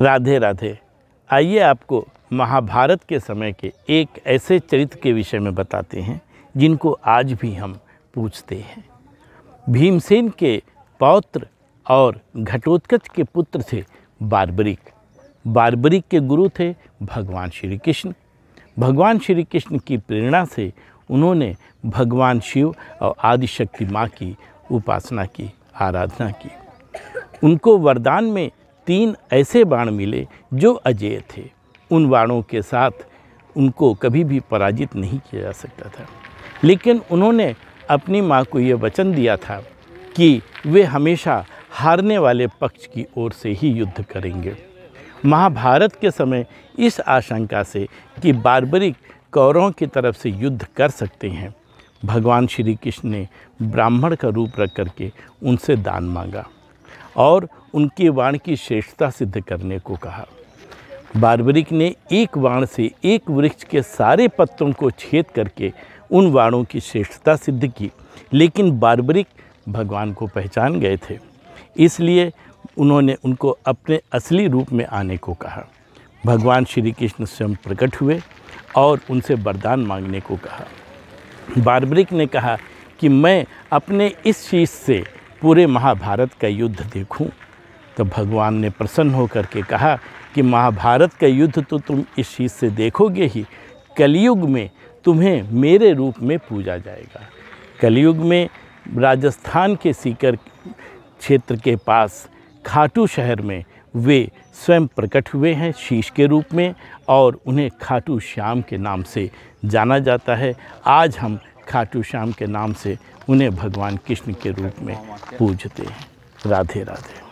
राधे राधे आइए आपको महाभारत के समय के एक ऐसे चरित्र के विषय में बताते हैं जिनको आज भी हम पूछते हैं भीमसेन के पौत्र और घटोत्कच के पुत्र थे बारबरिक बारबरिक के गुरु थे भगवान श्री कृष्ण भगवान श्री कृष्ण की प्रेरणा से उन्होंने भगवान शिव और आदिशक्ति माँ की उपासना की आराधना की उनको वरदान में तीन ऐसे बाण मिले जो अजय थे उन बाणों के साथ उनको कभी भी पराजित नहीं किया जा सकता था लेकिन उन्होंने अपनी माँ को ये वचन दिया था कि वे हमेशा हारने वाले पक्ष की ओर से ही युद्ध करेंगे महाभारत के समय इस आशंका से कि बारबरिक कौरों की तरफ से युद्ध कर सकते हैं भगवान श्री कृष्ण ने ब्राह्मण का रूप रख करके उनसे दान मांगा और उनके वाण की श्रेष्ठता सिद्ध करने को कहा बार्बरिक ने एक वाण से एक वृक्ष के सारे पत्तों को छेद करके उन वाणों की श्रेष्ठता सिद्ध की लेकिन बार्बरिक भगवान को पहचान गए थे इसलिए उन्होंने उनको अपने असली रूप में आने को कहा भगवान श्री कृष्ण स्वयं प्रकट हुए और उनसे वरदान मांगने को कहा बार्बरिक ने कहा कि मैं अपने इस चीज़ से पूरे महाभारत का युद्ध देखूं तो भगवान ने प्रसन्न होकर के कहा कि महाभारत का युद्ध तो तुम इस चीज़ से देखोगे ही कलयुग में तुम्हें मेरे रूप में पूजा जाएगा कलयुग में राजस्थान के सीकर क्षेत्र के पास खाटू शहर में वे स्वयं प्रकट हुए हैं शीश के रूप में और उन्हें खाटू श्याम के नाम से जाना जाता है आज हम खाटू श्याम के नाम से उन्हें भगवान कृष्ण के रूप में पूजते हैं राधे राधे